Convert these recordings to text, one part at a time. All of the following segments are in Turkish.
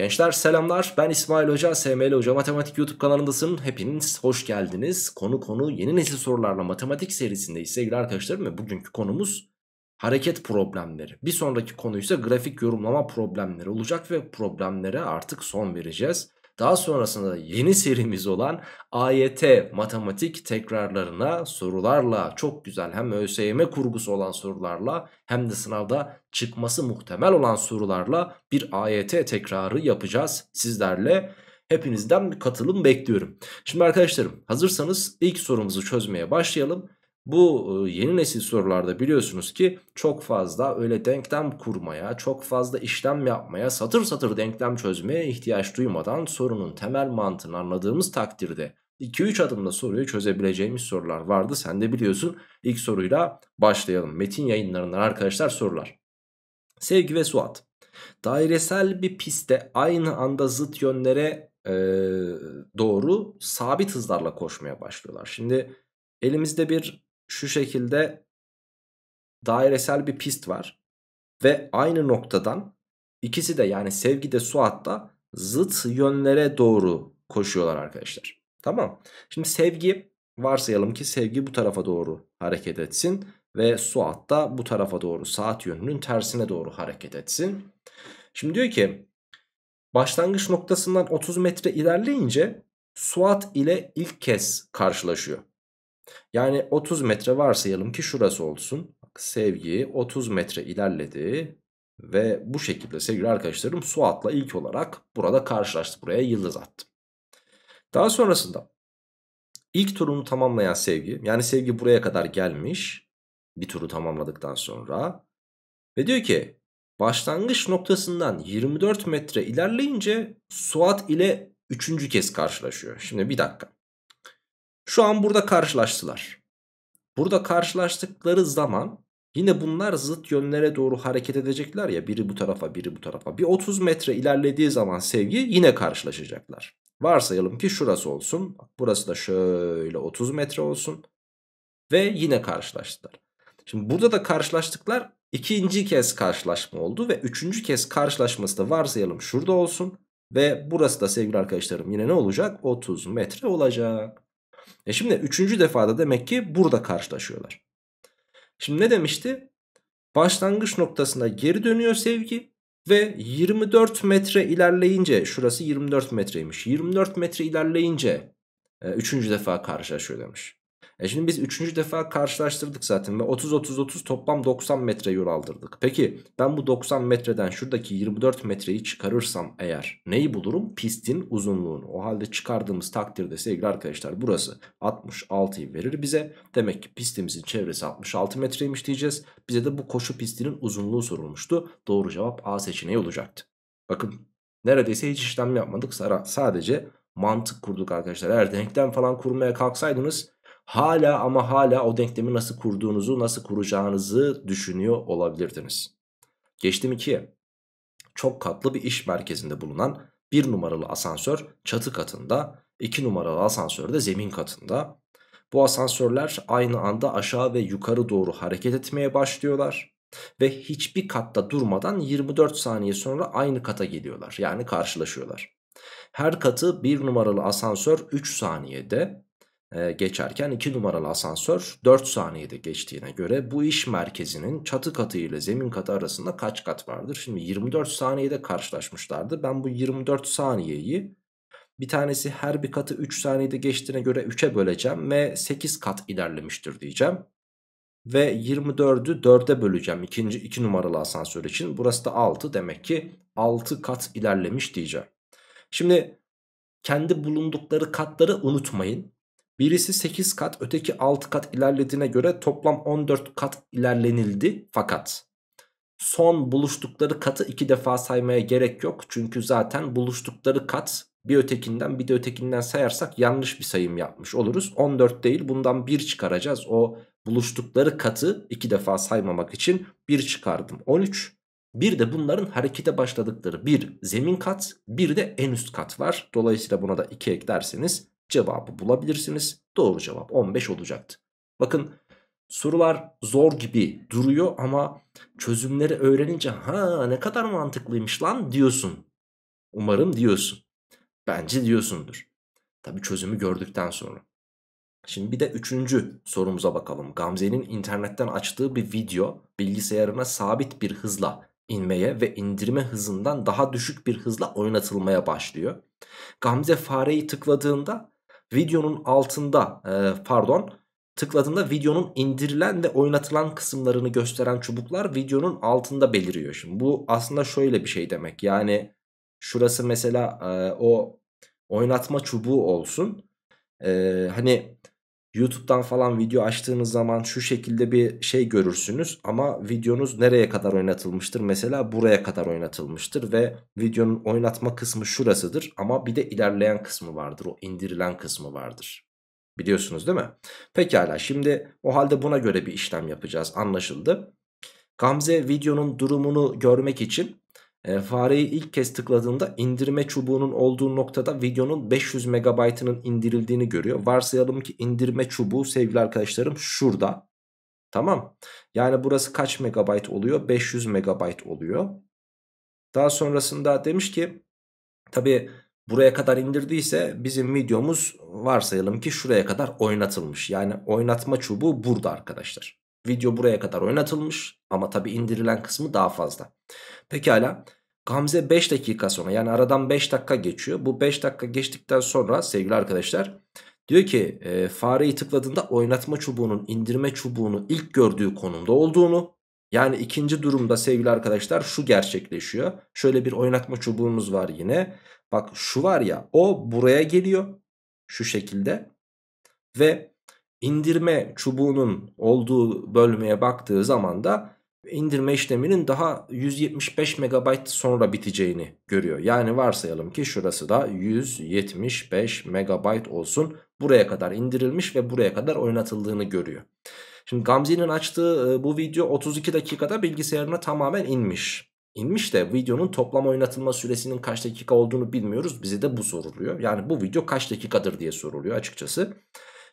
Gençler selamlar ben İsmail Hoca, SML Hoca Matematik YouTube kanalındasın. Hepiniz hoş geldiniz. Konu konu yeni nesil sorularla matematik serisinde sevgili arkadaşlarım ve bugünkü konumuz hareket problemleri. Bir sonraki konu ise grafik yorumlama problemleri olacak ve problemlere artık son vereceğiz. Daha sonrasında yeni serimiz olan AYT matematik tekrarlarına sorularla çok güzel hem ÖSYM kurgusu olan sorularla hem de sınavda çıkması muhtemel olan sorularla bir AYT tekrarı yapacağız sizlerle. Hepinizden bir katılım bekliyorum. Şimdi arkadaşlarım hazırsanız ilk sorumuzu çözmeye başlayalım. Bu e, yeni nesil sorularda biliyorsunuz ki çok fazla öyle denklem kurmaya, çok fazla işlem yapmaya, satır satır denklem çözmeye ihtiyaç duymadan sorunun temel mantığını anladığımız takdirde 2-3 adımda soruyu çözebileceğimiz sorular vardı. Sen de biliyorsun ilk soruyla başlayalım. Metin yayınlarından arkadaşlar sorular. Sevgi ve Suat. Dairesel bir pistte aynı anda zıt yönlere e, doğru sabit hızlarla koşmaya başlıyorlar. Şimdi elimizde bir şu şekilde dairesel bir pist var. Ve aynı noktadan ikisi de yani Sevgi de Suat da zıt yönlere doğru koşuyorlar arkadaşlar. Tamam. Şimdi Sevgi varsayalım ki Sevgi bu tarafa doğru hareket etsin. Ve Suat da bu tarafa doğru saat yönünün tersine doğru hareket etsin. Şimdi diyor ki başlangıç noktasından 30 metre ilerleyince Suat ile ilk kez karşılaşıyor. Yani 30 metre varsayalım ki şurası olsun. Bak, sevgi 30 metre ilerledi. Ve bu şekilde sevgili arkadaşlarım Suat'la ilk olarak burada karşılaştı. Buraya yıldız attı. Daha sonrasında ilk turunu tamamlayan sevgi. Yani sevgi buraya kadar gelmiş. Bir turu tamamladıktan sonra. Ve diyor ki başlangıç noktasından 24 metre ilerleyince Suat ile üçüncü kez karşılaşıyor. Şimdi bir dakika. Şu an burada karşılaştılar. Burada karşılaştıkları zaman yine bunlar zıt yönlere doğru hareket edecekler ya biri bu tarafa biri bu tarafa. Bir 30 metre ilerlediği zaman sevgi yine karşılaşacaklar. Varsayalım ki şurası olsun. Burası da şöyle 30 metre olsun. Ve yine karşılaştılar. Şimdi burada da karşılaştıklar ikinci kez karşılaşma oldu ve üçüncü kez karşılaşması da varsayalım şurada olsun. Ve burası da sevgili arkadaşlarım yine ne olacak? 30 metre olacak. E şimdi üçüncü defada demek ki burada karşılaşıyorlar. Şimdi ne demişti? Başlangıç noktasına geri dönüyor sevgi ve 24 metre ilerleyince şurası 24 metreymiş. 24 metre ilerleyince e, üçüncü defa karşılaşıyor demiş. E şimdi biz üçüncü defa karşılaştırdık zaten ve 30-30-30 toplam 90 metre yol aldırdık. Peki ben bu 90 metreden şuradaki 24 metreyi çıkarırsam eğer neyi bulurum? Pistin uzunluğunu. O halde çıkardığımız takdirde sevgili arkadaşlar burası 66'yı verir bize. Demek ki pistimizin çevresi 66 metreymiş diyeceğiz. Bize de bu koşu pistinin uzunluğu sorulmuştu. Doğru cevap A seçeneği olacaktı. Bakın neredeyse hiç işlem yapmadık. Sadece mantık kurduk arkadaşlar. Eğer denklem falan kurmaya kalksaydınız hala ama hala o denklemi nasıl kurduğunuzu nasıl kuracağınızı düşünüyor olabilirdiniz. Geçtim 2'ye. Çok katlı bir iş merkezinde bulunan bir numaralı asansör çatı katında, iki numaralı asansör de zemin katında. Bu asansörler aynı anda aşağı ve yukarı doğru hareket etmeye başlıyorlar. Ve hiçbir katta durmadan 24 saniye sonra aynı kata geliyorlar. Yani karşılaşıyorlar. Her katı bir numaralı asansör 3 saniyede, e, geçerken 2 numaralı asansör 4 saniyede geçtiğine göre bu iş merkezinin çatı katı ile zemin katı arasında kaç kat vardır? Şimdi 24 saniyede karşılaşmışlardı. Ben bu 24 saniyeyi bir tanesi her bir katı 3 saniyede geçtiğine göre 3'e böleceğim ve 8 kat ilerlemiştir diyeceğim. Ve 24'ü 4'e böleceğim ikinci 2 iki numaralı asansör için. Burası da 6 demek ki 6 kat ilerlemiş diyeceğim. Şimdi kendi bulundukları katları unutmayın. Birisi 8 kat öteki 6 kat ilerlediğine göre toplam 14 kat ilerlenildi. Fakat son buluştukları katı 2 defa saymaya gerek yok. Çünkü zaten buluştukları kat bir ötekinden bir de ötekinden sayarsak yanlış bir sayım yapmış oluruz. 14 değil bundan 1 çıkaracağız. O buluştukları katı 2 defa saymamak için 1 çıkardım. 13. Bir de bunların harekete başladıkları bir zemin kat bir de en üst kat var. Dolayısıyla buna da 2 eklerseniz cevabı bulabilirsiniz. Doğru cevap 15 olacaktı. Bakın sorular zor gibi duruyor ama çözümleri öğrenince ha ne kadar mantıklıymış lan diyorsun. Umarım diyorsun. Bence diyorsundur. Tabii çözümü gördükten sonra. Şimdi bir de üçüncü sorumuza bakalım. Gamze'nin internetten açtığı bir video bilgisayarına sabit bir hızla inmeye ve indirme hızından daha düşük bir hızla oynatılmaya başlıyor. Gamze fareyi tıkladığında videonun altında e, pardon tıkladığında videonun indirilen ve oynatılan kısımlarını gösteren çubuklar videonun altında beliriyor. Şimdi bu aslında şöyle bir şey demek yani şurası mesela e, o oynatma çubuğu olsun. E, hani YouTube'dan falan video açtığınız zaman şu şekilde bir şey görürsünüz ama videonuz nereye kadar oynatılmıştır? Mesela buraya kadar oynatılmıştır ve videonun oynatma kısmı şurasıdır ama bir de ilerleyen kısmı vardır. O indirilen kısmı vardır. Biliyorsunuz değil mi? Pekala şimdi o halde buna göre bir işlem yapacağız anlaşıldı. Gamze videonun durumunu görmek için e, fareyi ilk kez tıkladığında indirme çubuğunun olduğu noktada videonun 500 megabaytının indirildiğini görüyor. Varsayalım ki indirme çubuğu sevgili arkadaşlarım şurada. Tamam. Yani burası kaç megabayt oluyor? 500 megabayt oluyor. Daha sonrasında demiş ki tabi buraya kadar indirdiyse bizim videomuz varsayalım ki şuraya kadar oynatılmış. Yani oynatma çubuğu burada arkadaşlar. Video buraya kadar oynatılmış ama tabi indirilen kısmı daha fazla. Pekala Gamze 5 dakika sonra yani aradan 5 dakika geçiyor. Bu 5 dakika geçtikten sonra sevgili arkadaşlar diyor ki e, fareyi tıkladığında oynatma çubuğunun indirme çubuğunu ilk gördüğü konumda olduğunu yani ikinci durumda sevgili arkadaşlar şu gerçekleşiyor. Şöyle bir oynatma çubuğumuz var yine. Bak şu var ya o buraya geliyor şu şekilde ve indirme çubuğunun olduğu bölmeye baktığı zaman da indirme işleminin daha 175 MB sonra biteceğini görüyor. Yani varsayalım ki şurası da 175 MB olsun. Buraya kadar indirilmiş ve buraya kadar oynatıldığını görüyor. Şimdi Gamze'nin açtığı e, bu video 32 dakikada bilgisayarına tamamen inmiş. İnmiş de videonun toplam oynatılma süresinin kaç dakika olduğunu bilmiyoruz. Bize de bu soruluyor. Yani bu video kaç dakikadır diye soruluyor açıkçası.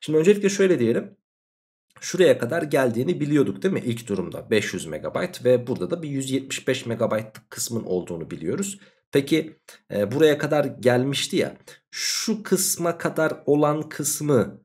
Şimdi öncelikle şöyle diyelim. Şuraya kadar geldiğini biliyorduk değil mi İlk durumda 500 MB ve burada da bir 175 MB'lık kısmın olduğunu biliyoruz. Peki e, buraya kadar gelmişti ya şu kısma kadar olan kısmı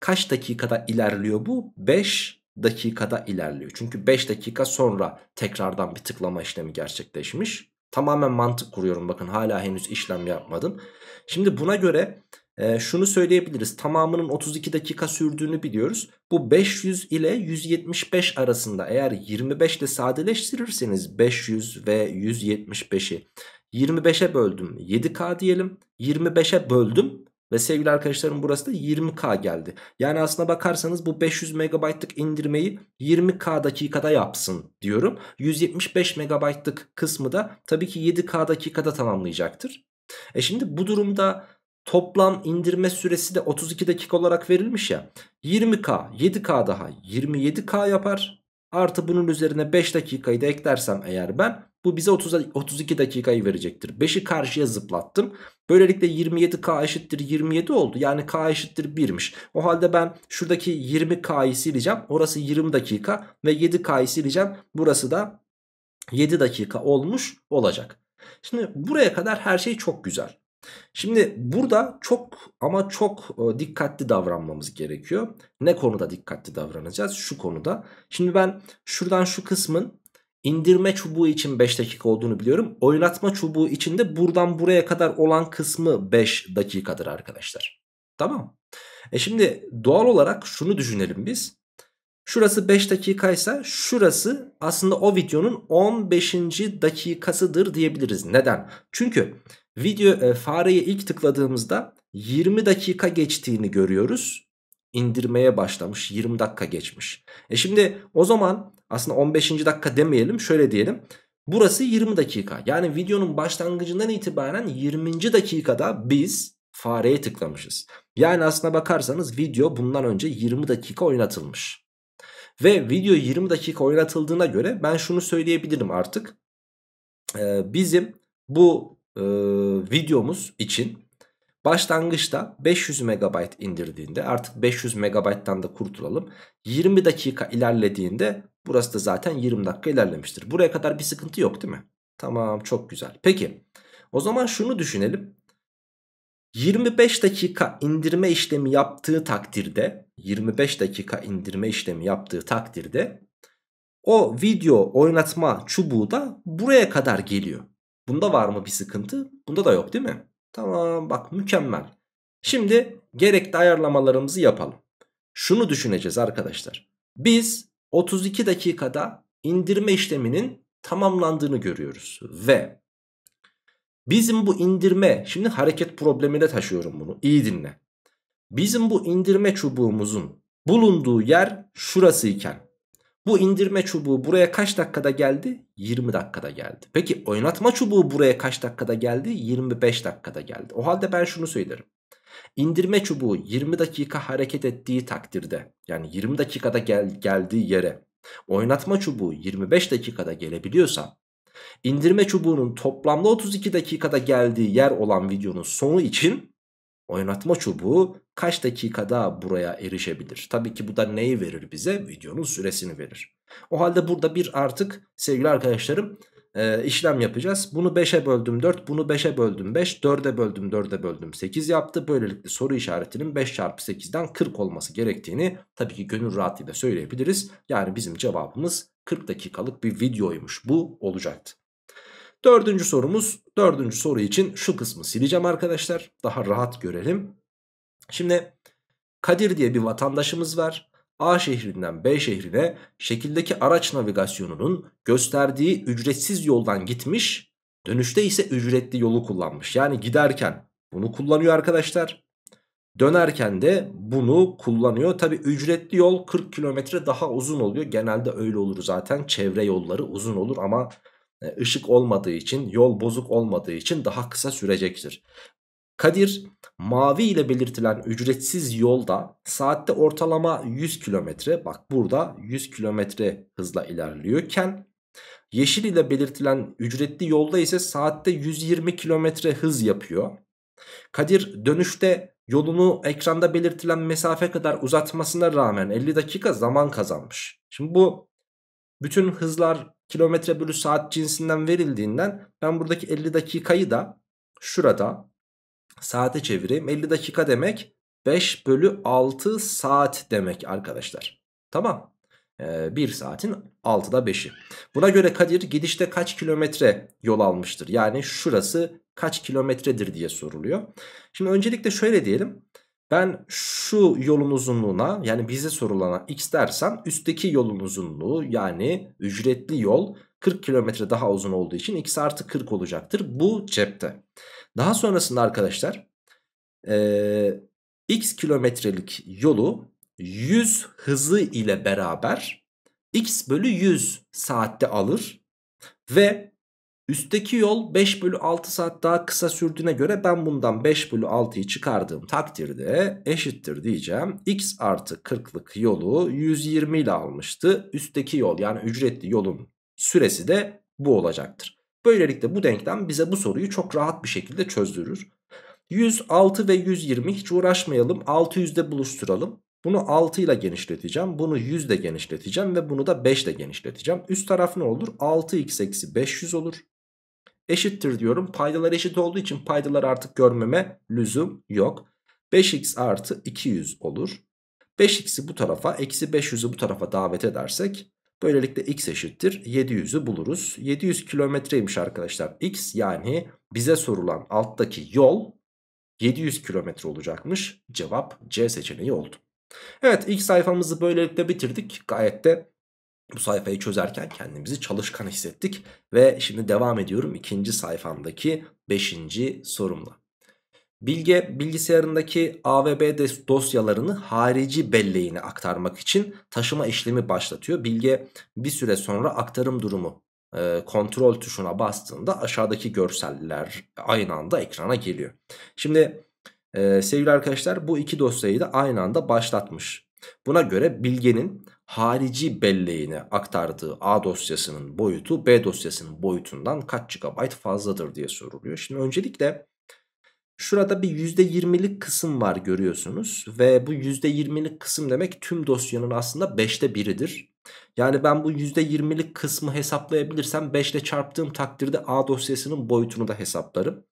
kaç dakikada ilerliyor bu? 5 dakikada ilerliyor. Çünkü 5 dakika sonra tekrardan bir tıklama işlemi gerçekleşmiş. Tamamen mantık kuruyorum bakın hala henüz işlem yapmadım. Şimdi buna göre e, şunu söyleyebiliriz. Tamamının 32 dakika sürdüğünü biliyoruz. Bu 500 ile 175 arasında eğer 25 ile sadeleştirirseniz 500 ve 175'i 25'e böldüm 7K diyelim. 25'e böldüm ve sevgili arkadaşlarım burası da 20K geldi. Yani aslına bakarsanız bu 500 MB'lık indirmeyi 20K dakikada yapsın diyorum. 175 MB'lık kısmı da tabii ki 7K dakikada tamamlayacaktır. E şimdi bu durumda Toplam indirme süresi de 32 dakika olarak verilmiş ya. 20K 7K daha 27K yapar. Artı bunun üzerine 5 dakikayı da eklersem eğer ben bu bize 30, 32 dakikayı verecektir. 5'i karşıya zıplattım. Böylelikle 27K eşittir 27 oldu. Yani K eşittir 1'miş. O halde ben şuradaki 20K'yı sileceğim. Orası 20 dakika ve 7K'yı sileceğim. Burası da 7 dakika olmuş olacak. Şimdi buraya kadar her şey çok güzel. Şimdi burada çok ama çok e, dikkatli davranmamız gerekiyor. Ne konuda dikkatli davranacağız? Şu konuda. Şimdi ben şuradan şu kısmın indirme çubuğu için 5 dakika olduğunu biliyorum. Oynatma çubuğu için de buradan buraya kadar olan kısmı 5 dakikadır arkadaşlar. Tamam. E şimdi doğal olarak şunu düşünelim biz. Şurası 5 dakikaysa şurası aslında o videonun 15. dakikasıdır diyebiliriz. Neden? Çünkü Video e, fareye ilk tıkladığımızda 20 dakika geçtiğini görüyoruz. İndirmeye başlamış 20 dakika geçmiş. E şimdi o zaman aslında 15. dakika demeyelim şöyle diyelim. Burası 20 dakika yani videonun başlangıcından itibaren 20. dakikada biz fareye tıklamışız. Yani aslına bakarsanız video bundan önce 20 dakika oynatılmış. Ve video 20 dakika oynatıldığına göre ben şunu söyleyebilirim artık. Ee, bizim bu e, videomuz için başlangıçta 500 MB indirdiğinde artık 500 MB'dan da kurtulalım. 20 dakika ilerlediğinde burası da zaten 20 dakika ilerlemiştir. Buraya kadar bir sıkıntı yok değil mi? Tamam çok güzel. Peki o zaman şunu düşünelim. 25 dakika indirme işlemi yaptığı takdirde 25 dakika indirme işlemi yaptığı takdirde o video oynatma çubuğu da buraya kadar geliyor. Bunda var mı bir sıkıntı? Bunda da yok değil mi? Tamam bak mükemmel. Şimdi gerekli ayarlamalarımızı yapalım. Şunu düşüneceğiz arkadaşlar. Biz 32 dakikada indirme işleminin tamamlandığını görüyoruz. Ve bizim bu indirme şimdi hareket problemine taşıyorum bunu iyi dinle. Bizim bu indirme çubuğumuzun bulunduğu yer şurası bu indirme çubuğu buraya kaç dakikada geldi? 20 dakikada geldi. Peki oynatma çubuğu buraya kaç dakikada geldi? 25 dakikada geldi. O halde ben şunu söylerim. İndirme çubuğu 20 dakika hareket ettiği takdirde yani 20 dakikada gel geldiği yere oynatma çubuğu 25 dakikada gelebiliyorsa indirme çubuğunun toplamda 32 dakikada geldiği yer olan videonun sonu için Oynatma çubuğu kaç dakikada buraya erişebilir? Tabii ki bu da neyi verir bize? Videonun süresini verir. O halde burada bir artık sevgili arkadaşlarım e, işlem yapacağız. Bunu 5'e böldüm 4, bunu 5'e böldüm 5, 4'e böldüm 4'e böldüm 8 yaptı. Böylelikle soru işaretinin 5 çarpı 8'den 40 olması gerektiğini tabii ki gönül rahatlığıyla söyleyebiliriz. Yani bizim cevabımız 40 dakikalık bir videoymuş bu olacaktı. Dördüncü sorumuz. Dördüncü soru için şu kısmı sileceğim arkadaşlar. Daha rahat görelim. Şimdi Kadir diye bir vatandaşımız var. A şehrinden B şehrine şekildeki araç navigasyonunun gösterdiği ücretsiz yoldan gitmiş. Dönüşte ise ücretli yolu kullanmış. Yani giderken bunu kullanıyor arkadaşlar. Dönerken de bunu kullanıyor. Tabi ücretli yol 40 kilometre daha uzun oluyor. Genelde öyle olur zaten. Çevre yolları uzun olur ama e, ışık olmadığı için, yol bozuk olmadığı için daha kısa sürecektir. Kadir mavi ile belirtilen ücretsiz yolda saatte ortalama 100 kilometre bak burada 100 kilometre hızla ilerliyorken yeşil ile belirtilen ücretli yolda ise saatte 120 kilometre hız yapıyor. Kadir dönüşte yolunu ekranda belirtilen mesafe kadar uzatmasına rağmen 50 dakika zaman kazanmış. Şimdi bu bütün hızlar kilometre bölü saat cinsinden verildiğinden ben buradaki 50 dakikayı da şurada saate çevireyim. 50 dakika demek 5 bölü 6 saat demek arkadaşlar. Tamam. Ee, saatin 6'da 5'i. Buna göre Kadir gidişte kaç kilometre yol almıştır? Yani şurası kaç kilometredir diye soruluyor. Şimdi öncelikle şöyle diyelim. Ben şu yolun uzunluğuna yani bize sorulana x dersem üstteki yolun uzunluğu yani ücretli yol 40 kilometre daha uzun olduğu için x artı 40 olacaktır. Bu cepte. Daha sonrasında arkadaşlar e, x kilometrelik yolu 100 hızı ile beraber x bölü 100 saatte alır ve Üstteki yol 5 bölü 6 saat daha kısa sürdüğüne göre ben bundan 5 bölü 6'yı çıkardığım takdirde eşittir diyeceğim. X artı 40'lık yolu 120 ile almıştı. Üstteki yol yani ücretli yolun süresi de bu olacaktır. Böylelikle bu denklem bize bu soruyu çok rahat bir şekilde çözdürür. 106 ve 120 hiç uğraşmayalım 600'de buluşturalım. Bunu 6 ile genişleteceğim. Bunu 100 ile genişleteceğim. Ve bunu da 5 ile genişleteceğim. Üst taraf ne olur? 6x eksi 500 olur eşittir diyorum. Paydalar eşit olduğu için paydalar artık görmeme lüzum yok. 5x artı 200 olur. 5x'i bu tarafa eksi 500'ü bu tarafa davet edersek böylelikle x eşittir 700'ü buluruz. 700 kilometreymiş arkadaşlar x yani bize sorulan alttaki yol 700 kilometre olacakmış. Cevap C seçeneği oldu. Evet ilk sayfamızı böylelikle bitirdik. Gayet de bu sayfayı çözerken kendimizi çalışkan hissettik. Ve şimdi devam ediyorum ikinci sayfamdaki beşinci sorumla. Bilge bilgisayarındaki A ve B dosyalarını harici belleğine aktarmak için taşıma işlemi başlatıyor. Bilge bir süre sonra aktarım durumu e, kontrol tuşuna bastığında aşağıdaki görseller aynı anda ekrana geliyor. Şimdi e, sevgili arkadaşlar bu iki dosyayı da aynı anda başlatmış. Buna göre Bilge'nin harici belleğine aktardığı A dosyasının boyutu B dosyasının boyutundan kaç GB fazladır diye soruluyor. Şimdi öncelikle şurada bir %20'lik kısım var görüyorsunuz ve bu %20'lik kısım demek tüm dosyanın aslında 5'te biridir. Yani ben bu %20'lik kısmı hesaplayabilirsem 5 ile çarptığım takdirde A dosyasının boyutunu da hesaplarım.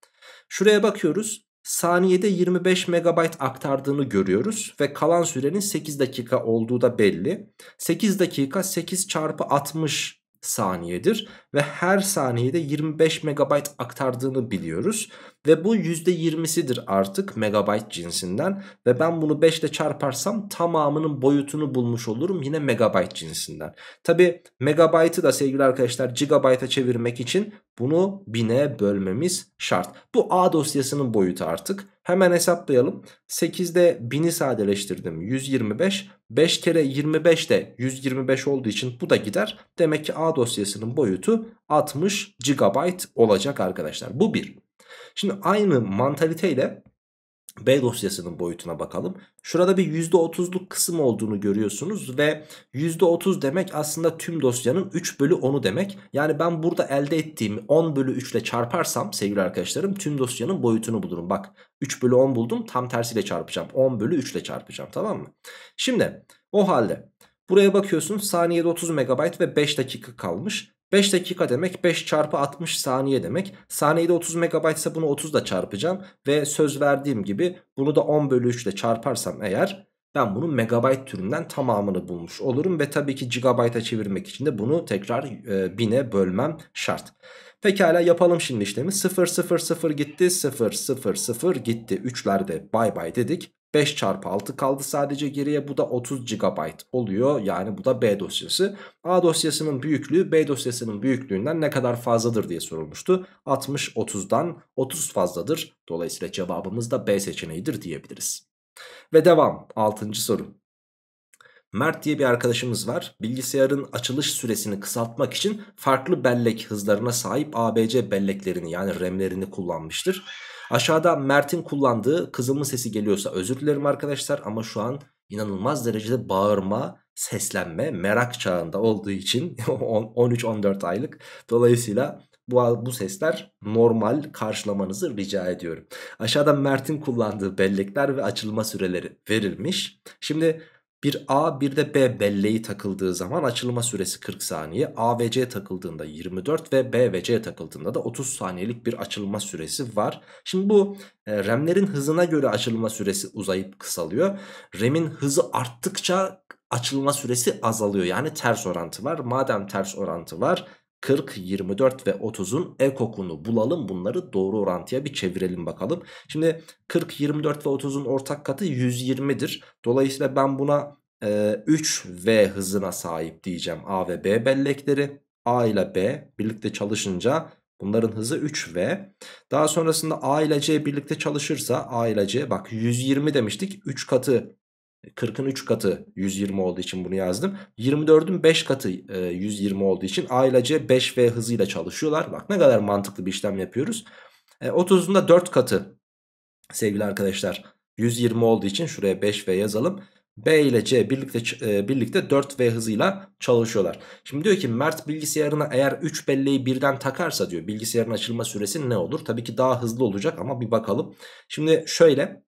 Şuraya bakıyoruz saniyede 25 megabayt aktardığını görüyoruz ve kalan sürenin 8 dakika olduğu da belli. 8 dakika 8 çarpı 60 saniyedir ve her saniyede 25 MB aktardığını biliyoruz. Ve bu %20'sidir artık megabayt cinsinden ve ben bunu 5 ile çarparsam tamamının boyutunu bulmuş olurum yine megabayt cinsinden. Tabi megabaytı da sevgili arkadaşlar gigabayta çevirmek için bunu bine bölmemiz şart. Bu A dosyasının boyutu artık. Hemen hesaplayalım. 8'de 1000'i sadeleştirdim. 125. 5 kere 25 de 125 olduğu için bu da gider. Demek ki A dosyasının boyutu 60 GB olacak arkadaşlar. Bu bir. Şimdi aynı mantaliteyle B dosyasının boyutuna bakalım. Şurada bir %30'luk kısım olduğunu görüyorsunuz ve %30 demek aslında tüm dosyanın 3 bölü 10'u demek. Yani ben burada elde ettiğim 10 bölü 3 ile çarparsam sevgili arkadaşlarım tüm dosyanın boyutunu bulurum. Bak 3 bölü 10 buldum tam tersiyle çarpacağım. 10 bölü 3 ile çarpacağım tamam mı? Şimdi o halde buraya bakıyorsun saniyede 30 MB ve 5 dakika kalmış. 5 dakika demek 5 çarpı 60 saniye demek. Saniyede 30 MB ise bunu 30 da çarpacağım. Ve söz verdiğim gibi bunu da 10 bölü 3 ile çarparsam eğer ben bunu megabayt türünden tamamını bulmuş olurum. Ve tabii ki gigabayta çevirmek için de bunu tekrar e, bine bölmem şart. Pekala yapalım şimdi işlemi. 0 0 0 gitti 0 0 0 gitti. 3'lerde bay bay dedik. 5 çarpı 6 kaldı sadece geriye bu da 30 GB oluyor yani bu da B dosyası. A dosyasının büyüklüğü B dosyasının büyüklüğünden ne kadar fazladır diye sorulmuştu. 60 30'dan 30 fazladır dolayısıyla cevabımız da B seçeneğidir diyebiliriz. Ve devam 6. soru. Mert diye bir arkadaşımız var. Bilgisayarın açılış süresini kısaltmak için farklı bellek hızlarına sahip ABC belleklerini yani RAM'lerini kullanmıştır. Aşağıda Mert'in kullandığı kızımın sesi geliyorsa özür dilerim arkadaşlar ama şu an inanılmaz derecede bağırma, seslenme, merak çağında olduğu için 13-14 aylık. Dolayısıyla bu, bu sesler normal karşılamanızı rica ediyorum. Aşağıda Mert'in kullandığı bellekler ve açılma süreleri verilmiş. Şimdi bir A bir de B belleği takıldığı zaman açılma süresi 40 saniye. A ve C takıldığında 24 ve B ve C takıldığında da 30 saniyelik bir açılma süresi var. Şimdi bu e, RAM'lerin hızına göre açılma süresi uzayıp kısalıyor. Remin hızı arttıkça açılma süresi azalıyor. Yani ters orantı var. Madem ters orantı var 40, 24 ve 30'un ekokunu bulalım. Bunları doğru orantıya bir çevirelim bakalım. Şimdi 40, 24 ve 30'un ortak katı 120'dir. Dolayısıyla ben buna e, 3V hızına sahip diyeceğim A ve B bellekleri. A ile B birlikte çalışınca bunların hızı 3V. Daha sonrasında A ile C birlikte çalışırsa A ile C bak 120 demiştik. 3 katı 40'ın 3 katı 120 olduğu için bunu yazdım. 24'ün 5 katı 120 e, olduğu için A ile C 5V hızıyla çalışıyorlar. Bak ne kadar mantıklı bir işlem yapıyoruz. 30'un e, da 4 katı sevgili arkadaşlar 120 olduğu için şuraya 5V yazalım. B ile C birlikte e, birlikte 4V hızıyla çalışıyorlar. Şimdi diyor ki Mert bilgisayarına eğer 3 belleği birden takarsa diyor bilgisayarın açılma süresi ne olur? Tabii ki daha hızlı olacak ama bir bakalım. Şimdi şöyle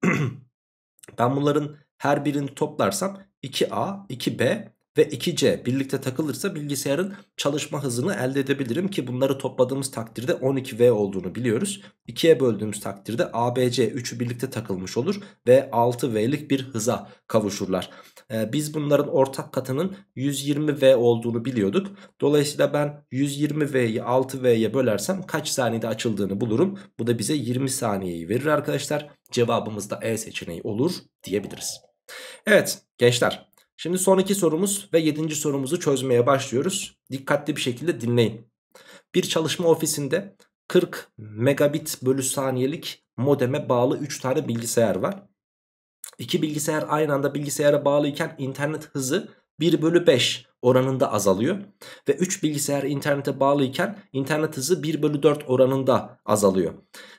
ben bunların her birini toplarsam 2A, 2B ve 2C birlikte takılırsa bilgisayarın çalışma hızını elde edebilirim ki bunları topladığımız takdirde 12V olduğunu biliyoruz. 2'ye böldüğümüz takdirde ABC 3'ü birlikte takılmış olur ve 6V'lik bir hıza kavuşurlar. Ee, biz bunların ortak katının 120V olduğunu biliyorduk. Dolayısıyla ben 120V'yi 6V'ye bölersem kaç saniyede açıldığını bulurum. Bu da bize 20 saniyeyi verir arkadaşlar. Cevabımız da E seçeneği olur diyebiliriz. Evet gençler şimdi sonraki sorumuz ve yedinci sorumuzu çözmeye başlıyoruz. Dikkatli bir şekilde dinleyin. Bir çalışma ofisinde 40 megabit bölü saniyelik modeme bağlı 3 tane bilgisayar var. İki bilgisayar aynı anda bilgisayara bağlıyken internet hızı 1 bölü 5 oranında azalıyor. Ve 3 bilgisayar internete bağlıyken internet hızı 1 bölü 4 oranında azalıyor.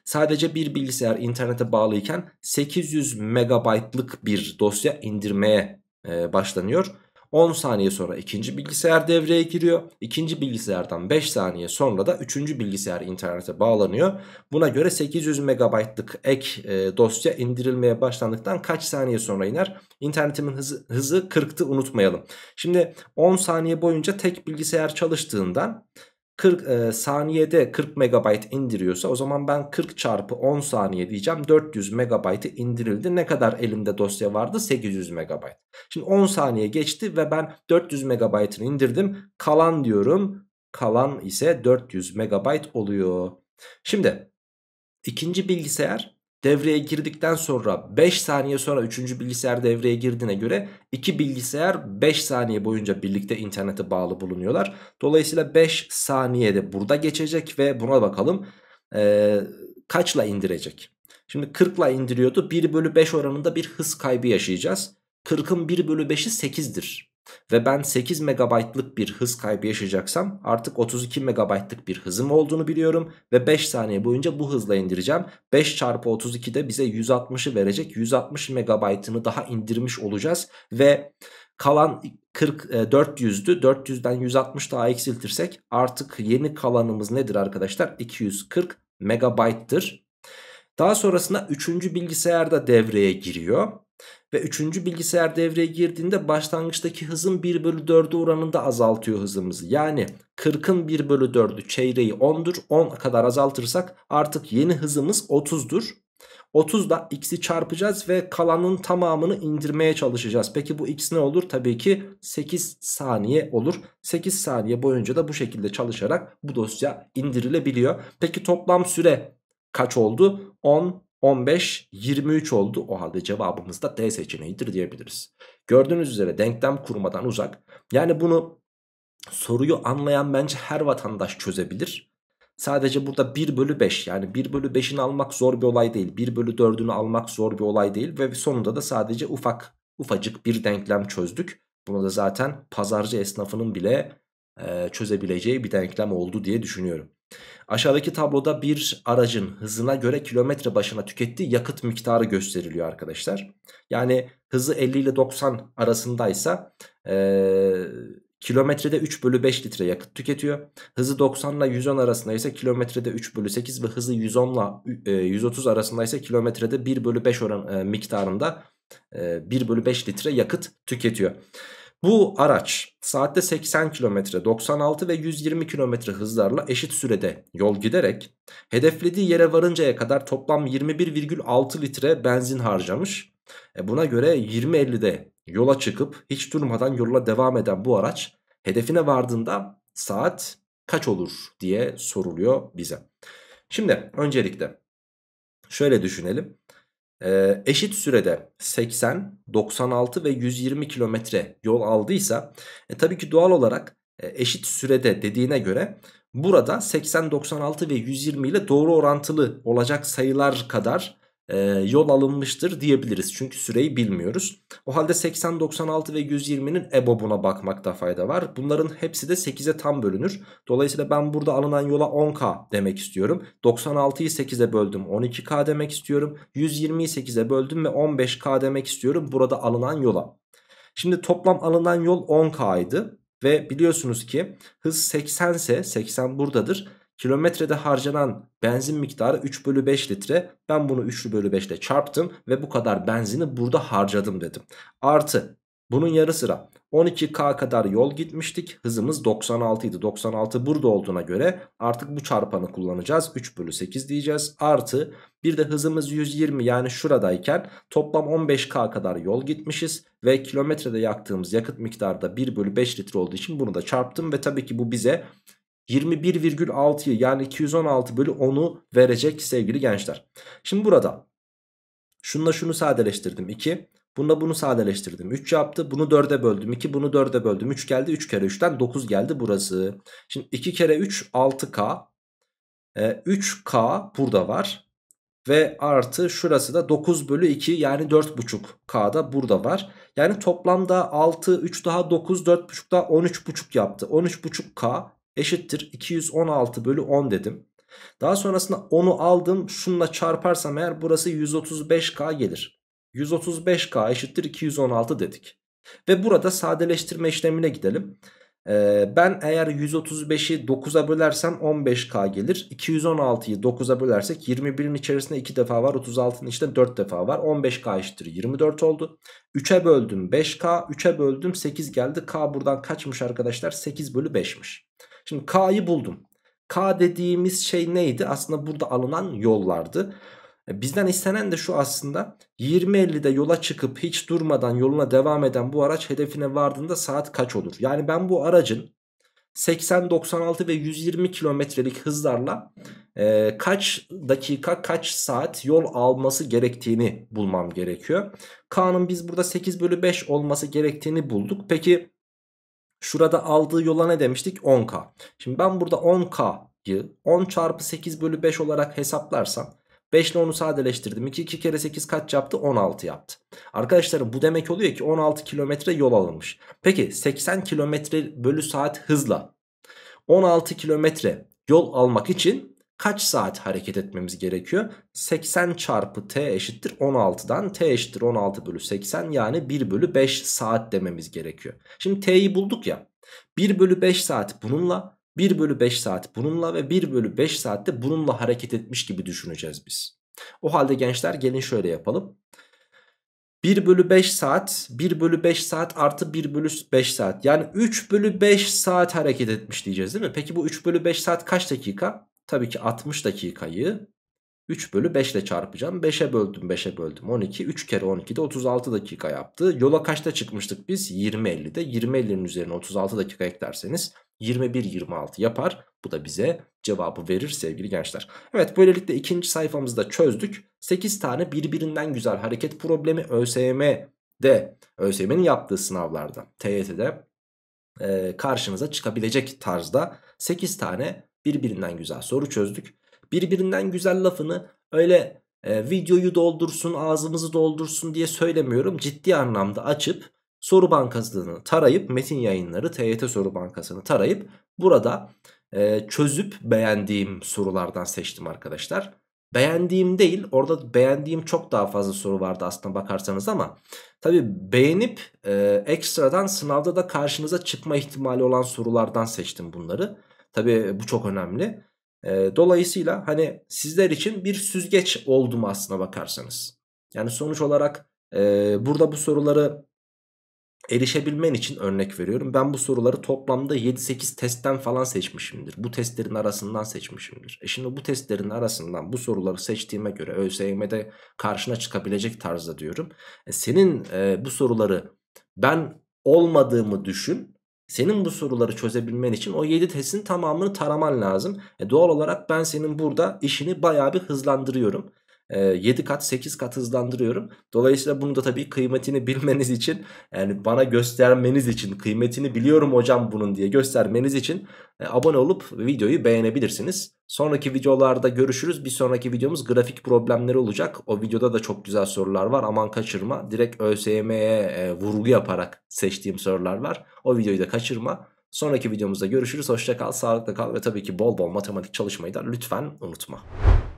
Sadece bir bilgisayar internete bağlıyken 800 megabaytlık bir dosya indirmeye e, başlanıyor. 10 saniye sonra ikinci bilgisayar devreye giriyor. İkinci bilgisayardan 5 saniye sonra da üçüncü bilgisayar internete bağlanıyor. Buna göre 800 megabaytlık ek e, dosya indirilmeye başlandıktan kaç saniye sonra iner? İnternetimin hızı, hızı 40'tı unutmayalım. Şimdi 10 saniye boyunca tek bilgisayar çalıştığından 40 e, saniyede 40 megabayt indiriyorsa o zaman ben 40 çarpı 10 saniye diyeceğim 400 MB'ı indirildi. Ne kadar elimde dosya vardı? 800 megabayt. Şimdi 10 saniye geçti ve ben 400 megabaytını indirdim. Kalan diyorum. Kalan ise 400 megabayt oluyor. Şimdi ikinci bilgisayar devreye girdikten sonra 5 saniye sonra 3. bilgisayar devreye girdiğine göre iki bilgisayar 5 saniye boyunca birlikte internete bağlı bulunuyorlar. Dolayısıyla 5 saniyede burada geçecek ve buna bakalım e, kaçla indirecek. Şimdi 40'la indiriyordu 1 bölü 5 oranında bir hız kaybı yaşayacağız. 40'ın 1 bölü 5'i 8'dir ve ben 8 megabaytlık bir hız kaybı yaşayacaksam artık 32 megabaytlık bir hızım olduğunu biliyorum ve 5 saniye boyunca bu hızla indireceğim. 5 çarpı 32 de bize 160'ı verecek 160 megabaytını daha indirmiş olacağız ve kalan 40 400'dü 400'den 160 daha eksiltirsek artık yeni kalanımız nedir arkadaşlar 240 megabayttır. Daha sonrasında 3. bilgisayarda devreye giriyor. Ve üçüncü bilgisayar devreye girdiğinde başlangıçtaki hızın 1 bölü 4'ü oranında azaltıyor hızımızı. Yani 40'ın 1 bölü 4'ü çeyreği 10'dur. 10 kadar azaltırsak artık yeni hızımız 30'dur. da x'i çarpacağız ve kalanın tamamını indirmeye çalışacağız. Peki bu x ne olur? Tabii ki 8 saniye olur. 8 saniye boyunca da bu şekilde çalışarak bu dosya indirilebiliyor. Peki toplam süre kaç oldu? 10 15, 23 oldu. O halde cevabımız da D seçeneğidir diyebiliriz. Gördüğünüz üzere denklem kurmadan uzak. Yani bunu soruyu anlayan bence her vatandaş çözebilir. Sadece burada 1 bölü 5 yani 1 bölü 5'ini almak zor bir olay değil. 1 bölü 4'ünü almak zor bir olay değil. Ve sonunda da sadece ufak ufacık bir denklem çözdük. Bunu da zaten pazarcı esnafının bile e, çözebileceği bir denklem oldu diye düşünüyorum. Aşağıdaki tabloda bir aracın hızına göre kilometre başına tükettiği yakıt miktarı gösteriliyor arkadaşlar. Yani hızı 50 ile 90 arasındaysa ee, kilometrede 3 bölü 5 litre yakıt tüketiyor. Hızı 90 ile 110 arasında ise kilometrede 3 bölü 8 ve hızı 110 ile 130 arasında ise kilometrede 1 bölü 5 oran, e, miktarında e, 1 bölü 5 litre yakıt tüketiyor. Bu araç saatte 80 km, 96 ve 120 km hızlarla eşit sürede yol giderek hedeflediği yere varıncaya kadar toplam 21,6 litre benzin harcamış. E buna göre 20.50'de yola çıkıp hiç durmadan yoluna devam eden bu araç hedefine vardığında saat kaç olur diye soruluyor bize. Şimdi öncelikle şöyle düşünelim e, eşit sürede 80, 96 ve 120 kilometre yol aldıysa e, tabii ki doğal olarak e, eşit sürede dediğine göre burada 80, 96 ve 120 ile doğru orantılı olacak sayılar kadar e, yol alınmıştır diyebiliriz. Çünkü süreyi bilmiyoruz. O halde 80, 96 ve 120'nin EBOB'una bakmakta fayda var. Bunların hepsi de 8'e tam bölünür. Dolayısıyla ben burada alınan yola 10K demek istiyorum. 96'yı 8'e böldüm 12K demek istiyorum. 120'yi 8'e böldüm ve 15K demek istiyorum burada alınan yola. Şimdi toplam alınan yol 10K'ydı. Ve biliyorsunuz ki hız 80 ise 80 buradadır. Kilometrede harcanan benzin miktarı 3 bölü 5 litre. Ben bunu 3 bölü 5 ile çarptım ve bu kadar benzini burada harcadım dedim. Artı bunun yarı sıra 12K kadar yol gitmiştik. Hızımız 96 idi. 96 burada olduğuna göre artık bu çarpanı kullanacağız. 3 bölü 8 diyeceğiz. Artı bir de hızımız 120 yani şuradayken toplam 15K kadar yol gitmişiz. Ve kilometrede yaktığımız yakıt miktarı da 1 bölü 5 litre olduğu için bunu da çarptım. Ve tabii ki bu bize 21,6'yı yani 216 bölü 10'u verecek sevgili gençler. Şimdi burada şununla şunu sadeleştirdim 2. Bununla bunu sadeleştirdim 3 yaptı. Bunu 4'e böldüm 2. Bunu 4'e böldüm 3 geldi. 3 kere 3'ten 9 geldi burası. Şimdi 2 kere 3 6K. E, 3K burada var. Ve artı şurası da 9 bölü 2 yani 4.5K da burada var. Yani toplamda 6, 3 daha 9, 4.5 daha 13.5 yaptı. 13.5K eşittir 216 bölü 10 dedim. Daha sonrasında 10'u aldım şununla çarparsam eğer burası 135k gelir. 135k eşittir 216 dedik. Ve burada sadeleştirme işlemine gidelim. Ee, ben eğer 135'i 9'a bölersem 15k gelir. 216'yı 9'a bölersek 21'in içerisinde 2 defa var. 36'nın içinde 4 defa var. 15k eşittir 24 oldu. 3'e böldüm 5k. 3'e böldüm 8 geldi. K buradan kaçmış arkadaşlar? 8 bölü 5'miş. Şimdi K'yı buldum. K dediğimiz şey neydi? Aslında burada alınan yollardı. E, bizden istenen de şu aslında 20.50'de yola çıkıp hiç durmadan yoluna devam eden bu araç hedefine vardığında saat kaç olur? Yani ben bu aracın 80, 96 ve 120 kilometrelik hızlarla e, kaç dakika kaç saat yol alması gerektiğini bulmam gerekiyor. K'nın biz burada 8 bölü 5 olması gerektiğini bulduk. Peki Şurada aldığı yola ne demiştik? 10K. Şimdi ben burada 10K'yı 10 çarpı 8 bölü 5 olarak hesaplarsam 5 ile 10'u sadeleştirdim. 2, 2 kere 8 kaç yaptı? 16 yaptı. Arkadaşlar bu demek oluyor ki 16 kilometre yol alınmış. Peki 80 kilometre bölü saat hızla 16 kilometre yol almak için kaç saat hareket etmemiz gerekiyor? 80 çarpı t eşittir 16'dan t eşittir 16 bölü 80 yani 1 bölü 5 saat dememiz gerekiyor. Şimdi t'yi bulduk ya 1 bölü 5 saat bununla 1 bölü 5 saat bununla ve 1 bölü 5 saatte bununla hareket etmiş gibi düşüneceğiz biz. O halde gençler gelin şöyle yapalım. 1 bölü 5 saat 1 bölü 5 saat artı 1 bölü 5 saat yani 3 bölü 5 saat hareket etmiş diyeceğiz değil mi? Peki bu 3 bölü 5 saat kaç dakika? Tabii ki 60 dakikayı 3 bölü 5 ile çarpacağım. 5'e böldüm 5'e böldüm 12. 3 kere 12 de 36 dakika yaptı. Yola kaçta çıkmıştık biz? 20.50'de. 20.50'nin üzerine 36 dakika eklerseniz 21-26 yapar. Bu da bize cevabı verir sevgili gençler. Evet böylelikle ikinci sayfamızda çözdük. 8 tane birbirinden güzel hareket problemi ÖSYM'de, ÖSYM'nin yaptığı sınavlarda, TYT'de e, karşınıza çıkabilecek tarzda 8 tane Birbirinden güzel soru çözdük. Birbirinden güzel lafını öyle e, videoyu doldursun, ağzımızı doldursun diye söylemiyorum. Ciddi anlamda açıp soru bankasını tarayıp metin yayınları TYT soru bankasını tarayıp burada e, çözüp beğendiğim sorulardan seçtim arkadaşlar. Beğendiğim değil orada beğendiğim çok daha fazla soru vardı aslında bakarsanız ama tabi beğenip e, ekstradan sınavda da karşınıza çıkma ihtimali olan sorulardan seçtim bunları. Tabii bu çok önemli. E, dolayısıyla hani sizler için bir süzgeç oldum aslına bakarsanız. Yani sonuç olarak e, burada bu soruları erişebilmen için örnek veriyorum. Ben bu soruları toplamda 7-8 testten falan seçmişimdir. Bu testlerin arasından seçmişimdir. E şimdi bu testlerin arasından bu soruları seçtiğime göre ÖSYM'de karşına çıkabilecek tarzda diyorum. E senin e, bu soruları ben olmadığımı düşün senin bu soruları çözebilmen için o 7 testin tamamını taraman lazım. E doğal olarak ben senin burada işini bayağı bir hızlandırıyorum. 7 kat 8 kat hızlandırıyorum. Dolayısıyla bunu da tabii kıymetini bilmeniz için yani bana göstermeniz için kıymetini biliyorum hocam bunun diye göstermeniz için abone olup videoyu beğenebilirsiniz. Sonraki videolarda görüşürüz. Bir sonraki videomuz grafik problemleri olacak. O videoda da çok güzel sorular var. Aman kaçırma. Direkt ÖSYM'ye vurgu yaparak seçtiğim sorular var. O videoyu da kaçırma. Sonraki videomuzda görüşürüz. Hoşça kal, sağlıkla kal ve tabii ki bol bol matematik çalışmayı da lütfen unutma.